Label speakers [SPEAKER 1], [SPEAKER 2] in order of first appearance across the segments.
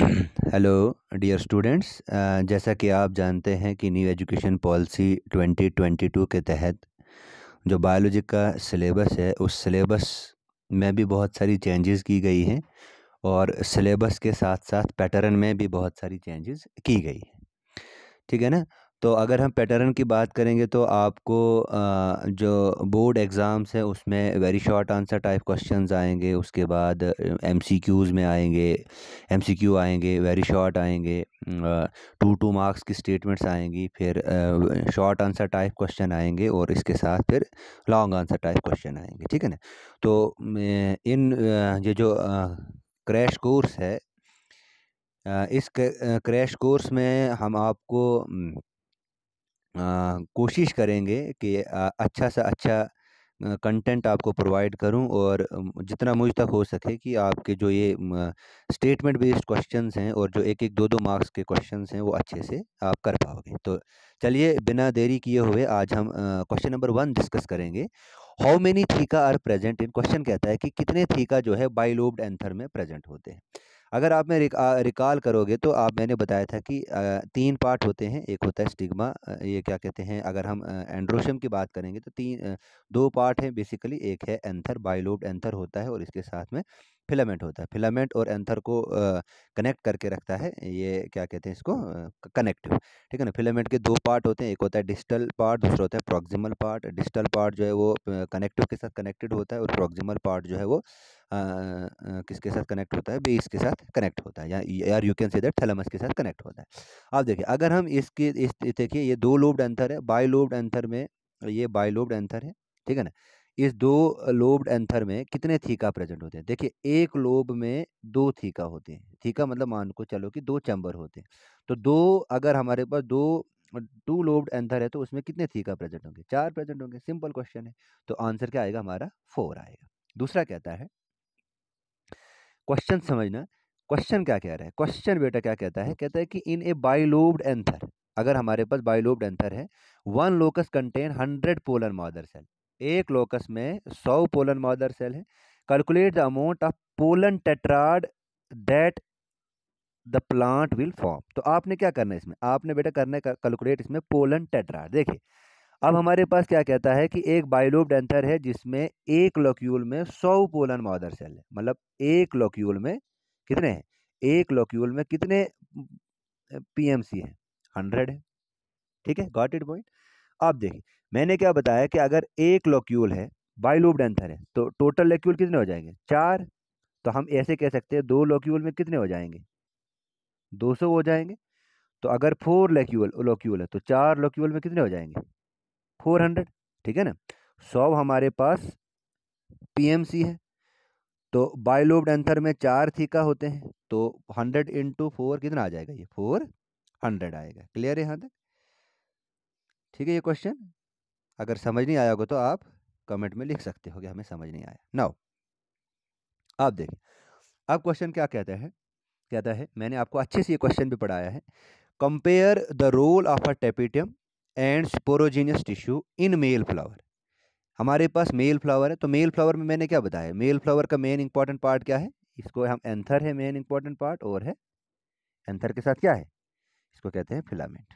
[SPEAKER 1] hello dear students जैसा कि आप जानते हैं कि न्यू एजुकेशन पॉलिसी 2022 के तहत जो बायोलॉजी का सिलेबस है उस सिलेबस में भी बहुत सारी चेंजेस की गई हैं और सिलेबस के साथ साथ पैटर्न में भी बहुत सारी चेंजेस की गई ठीक है ना तो अगर हम पैटर्न की बात करेंगे तो आपको जो बोर्ड एग्ज़ाम्स हैं उसमें very short answer type questions आएंगे उसके बाद एमसीक्यूज़ में आएंगे एमसीक्यू आएंगे वेरी शॉर्ट आएंगे टू टू मार्क्स की स्टेटमेंट्स आएंगी फिर शॉर्ट आंसर टाइप क्वेश्चन आएंगे और इसके साथ फिर लॉन्ग आंसर टाइप क्वेश्चन आएंगे ठीक है ना तो इन ये जो क्रैश कोर्स है इस क्रैश कोर्स में हम आपको कोशिश करेंगे कि अच्छा सा अच्छा कंटेंट आपको प्रोवाइड करूं और जितना मुझ तक हो सके कि आपके जो ये स्टेटमेंट बेस्ड क्वेश्चंस हैं और जो एक एक दो दो मार्क्स के क्वेश्चंस हैं वो अच्छे से आप कर पाओगे तो चलिए बिना देरी किए हुए आज हम क्वेश्चन नंबर वन डिस्कस करेंगे how many theca are present in question कहता है कि कितने थीका जो है बाईलोब्ड एंथर में प्रेजेंट होते हैं अगर आप में रिकॉल करोगे तो आप मैंने बताया था कि तीन पार्ट होते हैं एक होता है स्टिग्मा ये क्या कहते हैं अगर हम एंड्रोशम की बात करेंगे तो तीन दो पार्ट हैं बेसिकली एक है एंथर बाइलोब्ड एंथर होता है और इसके साथ में फिलामेंट होता है फिलामेंट और एंथर को कनेक्ट करके रखता है ये क्या कहते हैं इसको कनेक्टिव ठीक है ना फिलामेंट के दो पार्ट होते हैं एक होता है डिस्टल पार्ट दूसरा होता है प्रॉक्सिमल पार्ट डिस्टल पार्ट जो है वो कनेक्टिव के साथ कनेक्टेड होता है और प्रॉक्सिमल पार्ट जो है वो आ, आ, किसके साथ कनेक्ट होता है बेस के साथ कनेक्ट होता है या यार you can say that thalamus के साथ कनेक्ट होता है आप देखिए अगर हम इसके इस देखिए ये दो लोब्ड एंथर है बाई लोब्ड एंथर में ये बाई लोब्ड एंथर है ठीक है ना इस दो लोब्ड एंथर में कितने थीका प्रेजेंट होते हैं देखिए एक लोब में दो थीका होते हैं थीका मतलब मान को चलो कि दो चैम्बर होते हैं तो दो अगर हमारे पास दो टू लोब्ड एंथर है तो उसमें कितने थीका प्रेजेंट होंगे चार प्रेजेंट होंगे सिंपल क्वेश्चन है तो आंसर क्या आएगा हमारा फोर आएगा दूसरा कहता है क्वेश्चन समझना क्वेश्चन क्या कह रहा है क्वेश्चन बेटा क्या कहता है कहता है कि इन ए बाइलोब्ड एंथर अगर हमारे पास बाइलोब्ड एंथर है one locus contain hundred polar mother cell एक लोकस में सौ पोलन मादर सेल है calculate the amount of pollen tetrad that the plant will form तो आपने क्या करना है इसमें आपने बेटा करना है कैलकुलेट इसमें पोलन टेट्राड देखिए अब हमारे पास क्या कहता है कि एक बायोलोब डेंथर है जिसमें एक लोक्यूल में सौ पोलन मादर सेल है मतलब एक लोक्यूल में कितने हैं एक लोक्यूल में कितने पीएमसी है हंड्रेड है ठीक है गॉट इट पॉइंट आप देखिए मैंने क्या बताया कि अगर एक लोक्यूल है बाइलूब डेंथर है तो टोटल लोक्यूल कितने हो जाएंगे चार तो हम ऐसे कह सकते हैं दो लोक्यूल में कितने हो जाएंगे दो सौ हो जाएंगे तो अगर फोर लेक्यूल लोक्यूल है तो चार लोक्यूल में कितने हो जाएंगे फोर हंड्रेड ठीक है ना सौ हमारे पास सी है तो बायलोब एंथर में चार थीका होते हैं तो हंड्रेड इंटू फोर कितना आ जाएगा ये फोर हंड्रेड आएगा क्लियर है यहाँ तक ठीक है ये क्वेश्चन अगर समझ नहीं आया होगा तो आप कमेंट में लिख सकते हो कि हमें समझ नहीं आया नाउ आप देखिए अब क्वेश्चन क्या कहता है कहता है मैंने आपको अच्छे से ये क्वेश्चन भी पढ़ाया है compare the role of a tapetum and sporogenous tissue in male flower हमारे पास मेल फ्लावर है तो मेल फ्लावर में मैंने क्या बताया मेल फ्लावर का मेन इंपॉर्टेंट पार्ट क्या है इसको हम एंथर है मेन इंपॉर्टेंट पार्ट और है एंथर के साथ क्या है इसको कहते हैं फिलामेंट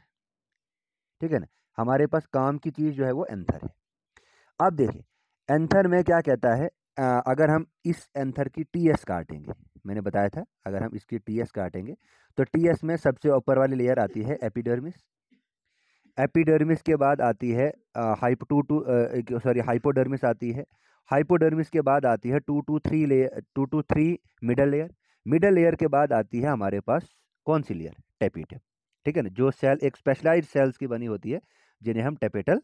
[SPEAKER 1] ठीक है ना हमारे पास काम की चीज़ जो है वो एंथर है अब देखिए एंथर में क्या कहता है आ, अगर हम इस एंथर की टी एस काटेंगे मैंने बताया था अगर हम इसकी टी एस काटेंगे तो टी एस में सबसे ऊपर वाली लेयर आती है एपिडर्मिस एपिडर्मिस के बाद आती है hype two two sorry hypodermis आती है हाइपोडर्मिस के बाद आती है two two three layer two two three middle layer middle layer के बाद आती है हमारे पास कौन सी लेयर टेपीटेप ठीक है ना जो सेल एक स्पेशलाइज सेल्स की बनी होती है जिन्हें हम टेपेटल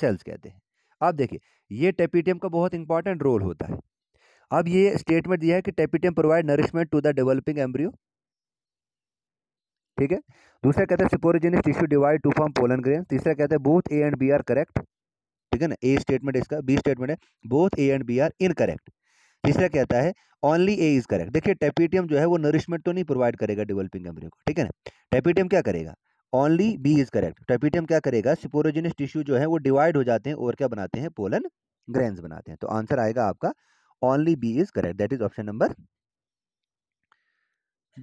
[SPEAKER 1] सेल्स कहते हैं अब देखिए ये टेपिटियम का बहुत इंपॉर्टेंट रोल होता है अब ये स्टेटमेंट दिया है कि tapetum provide nourishment to the developing embryo ठीक है दूसरा कहता है sporogenous tissue divide to form pollen grain तीसरा कहते हैं both A and B are correct ठीक है ना ए स्टेटमेंट इसका बी स्टेटमेंट है both A and B are incorrect तीसरा कहता है ओनली ए इज करेक्ट देखिए टेपिटियम जो है वो नरिशमेंट तो नहीं प्रोवाइड करेगा डेवलपिंग एम्ब्रियो को ठीक है ना टेपिटियम क्या करेगा only B is correct tapetum क्या करेगा सिपोरोजिनस टिश्यू जो है वो डिवाइड हो जाते हैं और क्या बनाते हैं पोलन ग्रेन्स बनाते हैं तो आंसर आएगा आपका only B is correct that is option number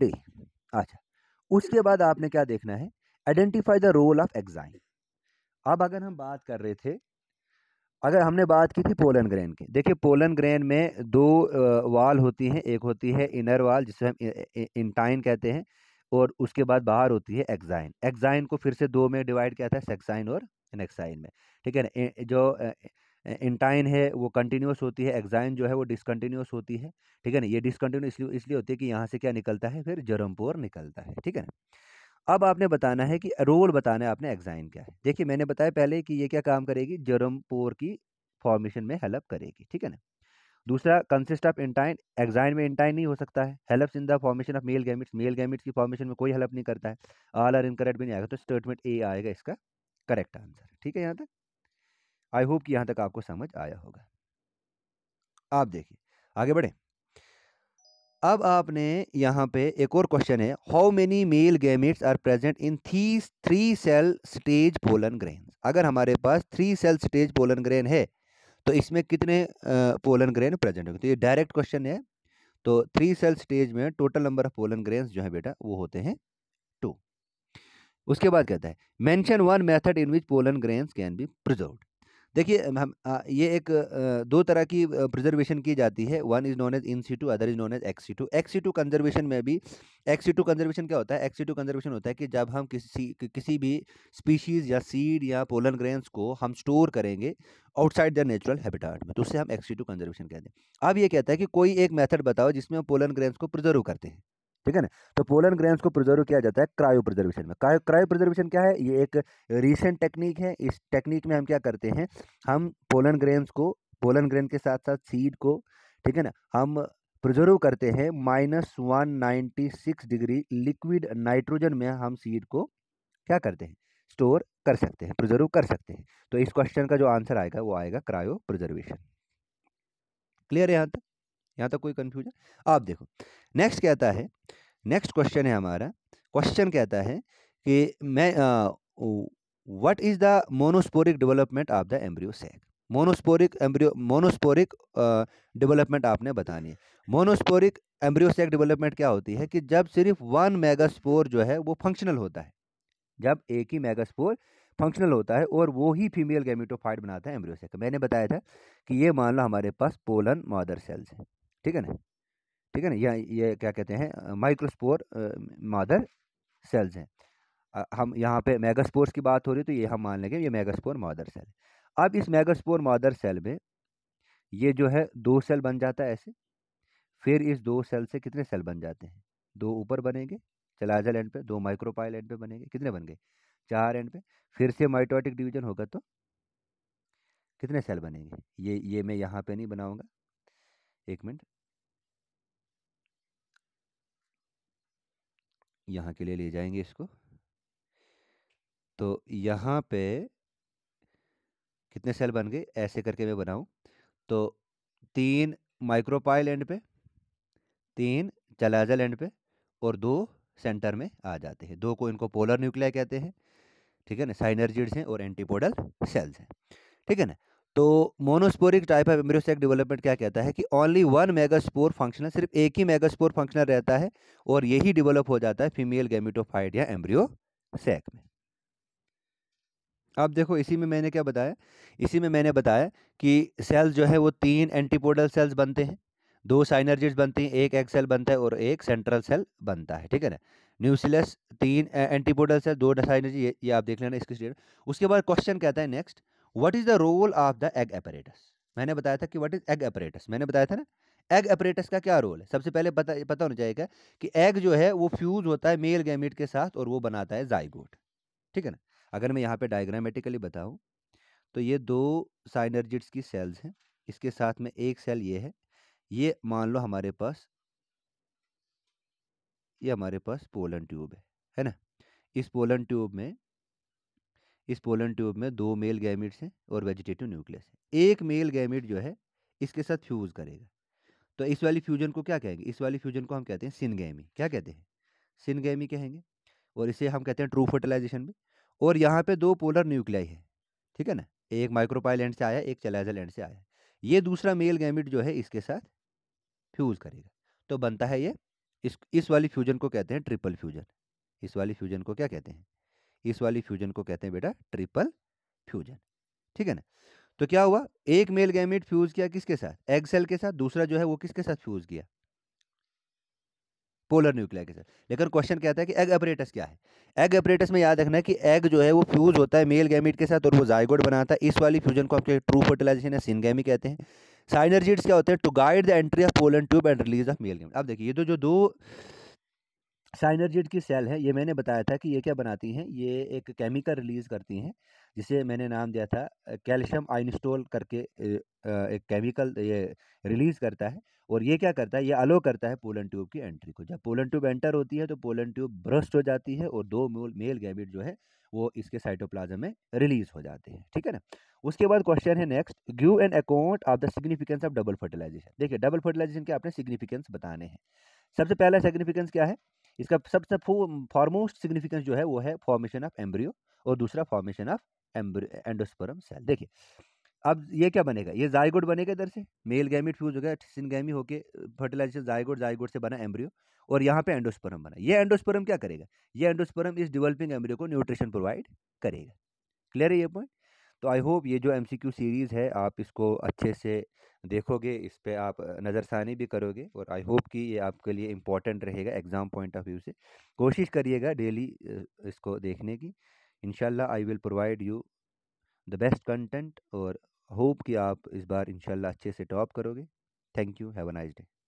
[SPEAKER 1] D अच्छा उसके बाद आपने क्या देखना है identify the role of exine अब अगर हम बात कर रहे थे अगर हमने बात की थी पोलन ग्रेन की देखिए पोलन ग्रेन में दो वाल होती हैं एक होती है इनर वाल जिसे हम इंटाइन कहते हैं और उसके बाद बाहर होती है एक्जाइन एक्जाइन को फिर से दो में डिवाइड किया था सेक्साइन और नेक्साइन में ठीक है ना जो इंटाइन है वो कंटिन्यूस होती है एक्जाइन जो है वो डिसकन्टिन्यूस होती है ठीक है ना ये डिसकन्टिन्यू इसलिए इसलिए होती है कि यहाँ से क्या निकलता है फिर जरमपोर निकलता है ठीक है ना अब आपने बताना है कि रोल बताना है आपने एक्जाइन क्या है देखिए मैंने बताया पहले कि ये क्या काम करेगी जरमपोर की फॉर्मेशन में हेल्प करेगी ठीक है ना दूसरा कंसिस्ट ऑफ इंटाइन एग्जाइन में इंटाइन नहीं हो सकता है helps in the formation of male gametes male gametes की फॉर्मेशन में कोई हेल्प नहीं करता है आल आर इनकरेक्ट भी नहीं आएगा तो स्टेटमेंट ए आएगा इसका करेक्ट आंसर ठीक है यहाँ तक आई होप कि यहाँ तक आपको समझ आया होगा आप देखिए आगे बढ़ें अब आपने यहाँ पे एक और क्वेश्चन है how many male gametes are present in three three cell stage pollen grain अगर हमारे पास three cell stage pollen grain है तो इसमें कितने पोलन ग्रेन प्रेजेंट होंगे तो ये डायरेक्ट क्वेश्चन है तो थ्री सेल स्टेज में total number of pollen grain जो है बेटा वो होते हैं टू उसके बाद कहता है mention one method in which pollen grain can be preserve देखिए हम आ, ये एक आ, दो तरह की प्रिजर्वेशन की जाती है one is known as in situ other is known as ex situ ex situ conservation में भी एक्स सी टू कंजर्वेशन क्या होता है एक्स सी टू कंजर्वेशन होता है कि जब हम किसी किसी भी स्पीशीज़ या सीड या पोलन ग्रेन्स को हम स्टोर करेंगे आउटसाइड द नेचुरल हैबिटाट में तो उसे हम एक्स सी टू कंजर्वेशन कहते हैं अब ये कहता है कि कोई एक मेथड बताओ जिसमें हम पोलन ग्रेन्स को प्रिजर्व करते हैं ठीक है ना तो पोलन ग्रेन्स को प्रिजर्व किया जाता है क्रायो प्रिजर्वेशन में क्रायो प्रिजर्वेशन क्या है ये एक रिसेंट टेक्निक है इस टेक्निक में हम क्या करते हैं हम पोलन ग्रेन्स को पोलन ग्रेन के साथ साथ सीड को ठीक है ना हम प्रिजर्व करते हैं minus one ninety six degree liquid nitrogen में हम सीड को क्या करते हैं स्टोर कर सकते हैं प्रिजर्व कर सकते हैं तो इस क्वेश्चन का जो आंसर आएगा वो आएगा क्रायो प्रिजर्वेशन क्लियर है यहाँ तक यहाँ तक तो कोई कन्फ्यूजन आप देखो नेक्स्ट कहता है नेक्स्ट क्वेश्चन है हमारा क्वेश्चन कहता है कि मैं what is the monosporic development of the embryo sac monosporic embryo monosporic development आपने बतानी है मोनोस्पोरिक एम्ब्रियो सैक डेवलपमेंट क्या होती है कि जब सिर्फ वन मेगास्पोर जो है वो फंक्शनल होता है जब एक ही मेगास्पोर फंक्शनल होता है और वो ही फीमेल गैमिटोफाइट बनाता है एम्ब्रियो सैक मैंने बताया था कि ये मान लो हमारे पास पोलन मादर सेल्स हैं ठीक है ना ठीक है ना या ये क्या कहते हैं माइक्रोस्पोर मादर सेल्स हैं हम यहाँ पे मेगास्पोर्स की बात हो रही है तो ये हम मान लेंगे ये मेगास्पोर मादर सेल अब इस मेगास्पोर मादर सेल में ये जो है दो सेल बन जाता है ऐसे फिर इस दो सेल से कितने सेल बन जाते हैं दो ऊपर बनेंगे चलाजा एंड पे दो माइक्रोपाइल एंड पे बनेंगे कितने बन गए चार एंड पे फिर से माइटोटिक डिवीजन होगा तो कितने सेल बनेंगे ये ये मैं यहाँ पे नहीं बनाऊँगा एक मिनट यहाँ के लिए ले जाएंगे इसको तो यहाँ पे कितने सेल बन गए ऐसे करके मैं बनाऊँ तो तीन माइक्रोपाइल एंड पे तीन चलाजल एंड पे और दो सेंटर में आ जाते हैं दो को इनको पोलर न्यूक्लिया कहते हैं ठीक है ना साइनर्जिड्स हैं और एंटीपोडल सेल्स हैं ठीक है ना तो monosporic type of embryo sac development क्या कहता है कि ओनली वन मेगास्पोर फंक्शनल सिर्फ एक ही मेगास्पोर फंक्शनल रहता है और यही डेवलप हो जाता है फीमेल गैमिटोफाइड या एम्ब्रियो सेक में अब देखो इसी में मैंने क्या बताया इसी में मैंने बताया कि सेल्स जो है वो तीन एंटीपोडल सेल्स बनते हैं दो साइनर्जिट्स बनती हैं एक एग सेल बनता है और एक सेंट्रल सेल बनता है ठीक है ना न्यूसिलस तीन एंटीपोडल सेल दो साइनर्जी ये, ये आप देख लेना इसकी स्टेट उसके बाद क्वेश्चन कहता है next what is the role of the egg apparatus मैंने बताया था कि वट इज़ एग एपरेटस मैंने बताया था ना एग एपरेटस का क्या रोल है सबसे पहले पता पता होना चाहिएगा कि एग जो है वो फ्यूज़ होता है मेल गैमिट के साथ और वो बनाता है जाइगोट ठीक है ना अगर मैं यहाँ पे डायग्रामेटिकली बताऊँ तो ये दो साइनर्जिट्स की सेल्स हैं इसके साथ में एक सेल ये है ये मान लो हमारे पास ये हमारे पास पोलन ट्यूब है है ना इस पोलन ट्यूब में इस पोलन ट्यूब में दो मेल गैमिट्स हैं और वेजिटेटिव न्यूक्लियस है एक मेल गैमिट जो है इसके साथ फ्यूज़ करेगा तो इस वाली फ्यूजन को क्या कहेंगे इस वाली फ्यूजन को हम कहते हैं सिनगैमी क्या कहते हैं सिनगैमी कहेंगे और इसे हम कहते हैं ट्रू फर्टिलाइजेशन भी और यहाँ पे दो पोलर न्यूक्लियाई है ठीक है ना एक माइक्रोपाई लैंड से आया एक चलाइजल लैंड से आया ये दूसरा मेल गैमिट जो है इसके साथ फ्यूज़ करेगा तो बनता है ये इस इस वाली फ्यूजन को कहते हैं ट्रिपल फ्यूजन इस वाली फ्यूजन को क्या कहते हैं इस वाली फ्यूजन को कहते हैं बेटा ट्रिपल फ्यूजन ठीक है ना तो क्या हुआ एक मेल गैमेट फ्यूज किया किसके साथ एग सेल के साथ दूसरा जो है वो किसके साथ फ्यूज किया पोलर न्यूक्लिया के साथ लेकिन क्वेश्चन क्या है कि एग अपरेटस क्या है एग अपरेटस में याद रखना है कि एग जो है वो फ्यूज होता है मेल गैमिट के साथ और वो जायगोड बनाता है इस वाली फ्यूजन को आपके ट्रू फर्टिलाइजेशन या सिनगैमी कहते हैं साइनर्जिट्स क्या होते हैं to guide the entry of pollen tube and release of male gamete अब देखिए ये तो जो दो साइनर्जेट की सेल है ये मैंने बताया था कि ये क्या बनाती हैं ये एक केमिकल रिलीज़ करती हैं जिसे मैंने नाम दिया था कैल्शियम आइनस्टोल करके एक केमिकल ये रिलीज़ करता है और ये क्या करता है ये अलो करता है पोलन ट्यूब की एंट्री को जब पोलन ट्यूब एंटर होती है तो पोलन ट्यूब ब्रस्ट हो जाती है और दो मूल मेल गैबिट जो है वो इसके साइटोप्लाज्म में रिलीज़ हो जाते हैं ठीक है ना उसके बाद क्वेश्चन है next give an account of the significance of double fertilization देखिए डबल फर्टिलाइजेशन के आपने सिग्निफिकेंस बताने हैं सबसे पहला सिग्निफिकेंस क्या है इसका सबसे फॉरमोस्ट सिग्निफिकेंस जो है वो है फॉर्मेशन ऑफ एम्ब्रियो और दूसरा फॉर्मेशन ऑफ एंडोस्पर्म सेल देखिए अब ये क्या बनेगा ये जायगोड बनेगा इधर से मेल गैमिट फ्यूज हो गया गैमी होकर फर्टिलाइजेशन जायगोड जायगोड से बना एम्ब्रियो और यहाँ पे एंडोस्पर्म बना ये एंडोस्पर्म क्या करेगा ये एंडोस्पर्म इस डेवलपिंग एम्ब्रियो को न्यूट्रिशन प्रोवाइड करेगा क्लियर है ये पॉइंट तो आई होप ये जो एम सीरीज़ है आप इसको अच्छे से देखोगे इस पर आप नज़रसानी भी करोगे और आई होप कि ये आपके लिए इम्पॉर्टेंट रहेगा एग्ज़ाम पॉइंट ऑफ व्यू से कोशिश करिएगा डेली इसको देखने की इनशाला I will provide you the best content और होप कि आप इस बार इनशाला अच्छे से टॉप करोगे thank you have a nice day